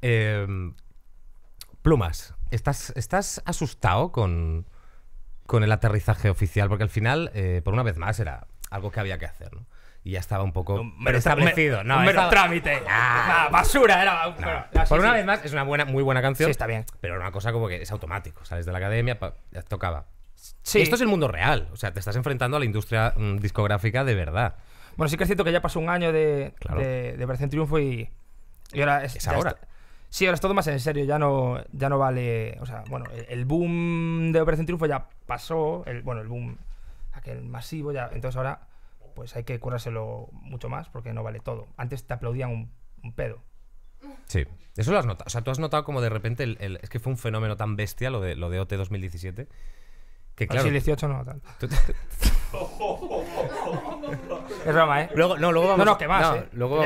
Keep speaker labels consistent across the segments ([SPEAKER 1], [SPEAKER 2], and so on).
[SPEAKER 1] Em, plumas, ¿estás, estás asustado con, con el aterrizaje oficial? Porque al final, eh, por una vez más, era algo que había que hacer, ¿no? y ya estaba un poco establecido. No, trámite. Ah. basura era. Por una vez más, es una buena, muy buena canción. está bien. Pero era una cosa como que es automático. Sales de la academia, tocaba. esto es el mundo real. O sea, te estás enfrentando a la industria mm, discográfica de verdad.
[SPEAKER 2] Bueno, sí que es cierto que ya pasó un año de, claro. de, Triunfo y, ahora es, ahora. Sí, ahora es todo más en serio, ya no, ya no vale. O sea, bueno, el, boom de Operación Triunfo ya pasó, el, bueno, el boom aquel masivo, ya. Entonces ahora, pues hay que currárselo mucho más porque no vale todo. Antes te aplaudían un, pedo.
[SPEAKER 1] Sí, eso lo has notado. O sea, tú has notado como de repente el, es que fue un fenómeno tan bestia lo de, lo de OT 2017. Que claro. Sí, 18 no, tal.
[SPEAKER 2] es broma, ¿eh? Luego, no, luego vamos, no, no, que más. ¿eh? luego,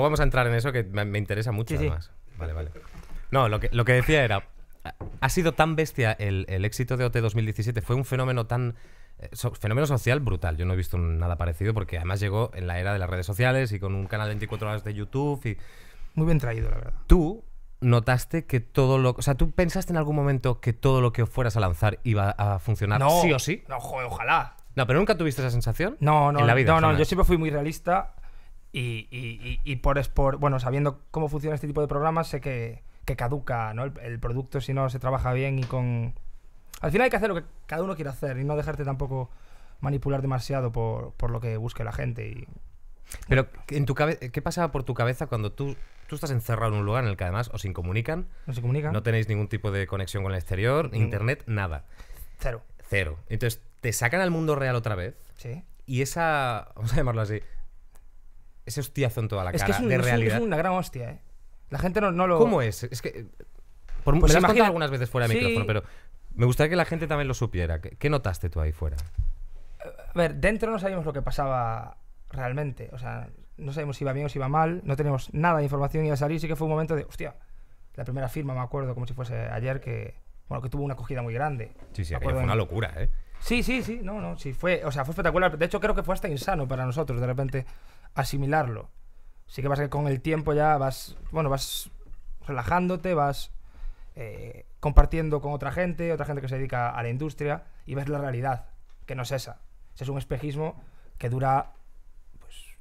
[SPEAKER 1] vamos, a entrar en eso que me, interesa mucho, sí, vale, vale. No, lo que, lo que decía era, ha sido tan bestia el, el éxito de OT 2017, fue un fenómeno tan... Eh, fenómeno social brutal. Yo no he visto nada parecido porque además llegó en la era de las redes sociales y con un canal de 24 horas de YouTube y... Muy bien traído, la verdad. Tú notaste que todo lo... O sea, ¿tú pensaste en algún momento que todo lo que fueras a lanzar iba a funcionar sí o sí? No, ojalá. No, pero nunca tuviste esa sensación. No, en la vida, no, no, yo
[SPEAKER 2] siempre fui muy realista y, y, y, por, por, bueno, sabiendo cómo funciona este tipo de programas, sé que, caduca ¿no? el, producto si no se trabaja bien y con... Al final hay que hacer lo que cada uno quiere hacer y no dejarte tampoco manipular demasiado por, lo que busque la gente. Y...
[SPEAKER 1] Pero en tu ¿qué pasa por tu cabeza cuando tú, estás encerrado en un lugar en el que además os incomunican? No se comunican. No tenéis ningún tipo de conexión con el exterior, internet, nada. Cero. Cero. Entonces, te sacan al mundo real otra vez. Sí. Y esa, vamos a llamarlo así, ese hostiazo en toda la cara, es que es es una
[SPEAKER 2] gran hostia, ¿eh? La gente no, no lo. ¿Cómo es? Es que. Eh, por, pues me algunas veces fuera de micrófono, pero
[SPEAKER 1] me gustaría que la gente también lo supiera. ¿Qué, notaste tú ahí fuera?
[SPEAKER 2] A ver, dentro no sabíamos lo que pasaba realmente. O sea, no sabíamos si iba bien o si iba mal. No teníamos nada de información y a salir sí que fue un momento de, hostia, la primera firma, me acuerdo, como si fuese ayer, que, bueno, que tuvo una acogida muy grande. Sí, sí, fue una locura, ¿eh? Sí, sí, sí, no, no, sí, fue, o sea, fue espectacular. De hecho, creo que fue hasta insano para nosotros, de repente, asimilarlo. Así que pasa que con el tiempo ya vas, bueno, vas relajándote, vas eh, compartiendo con otra gente, otra gente que se dedica a la industria, y ves la realidad, que no es esa. es un espejismo que dura pues,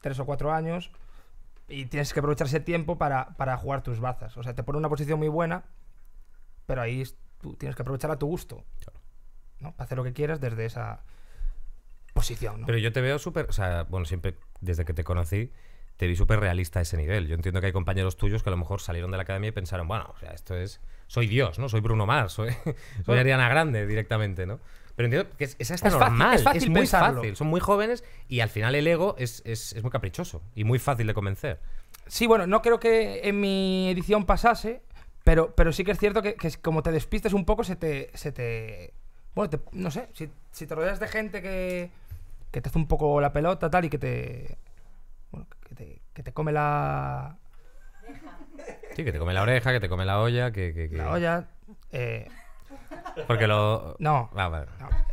[SPEAKER 2] tres o cuatro años y tienes que aprovechar ese tiempo para, jugar tus bazas. O sea, te pone una posición muy buena, pero ahí tú tienes que aprovechar a tu gusto. ¿no? Para hacer lo que quieras desde esa, posición. Pero
[SPEAKER 1] yo te veo súper, o sea, bueno, siempre desde que te conocí, te vi súper realista a ese nivel. Yo entiendo que hay compañeros tuyos que a lo mejor salieron de la academia y pensaron, bueno, o sea, esto es, soy Dios, ¿no? Soy Bruno Mars, soy, Ariana Grande directamente, ¿no? Pero entiendo que esa es normal, es, muy fácil. Son muy jóvenes y al final el ego es, muy caprichoso y muy fácil de convencer. Sí, bueno, no creo que
[SPEAKER 2] en mi edición pasase, pero, pero sí que es cierto que, como te despistes un poco, se te. te bueno, no sé, si te rodeas de gente que que te hace un poco la pelota, tal, y que te. Bueno, que te, que te come la.
[SPEAKER 1] Sí, que te come la oreja, que te come la olla, que. que, La olla.
[SPEAKER 2] Eh... Porque lo. No. Ah, vale. no.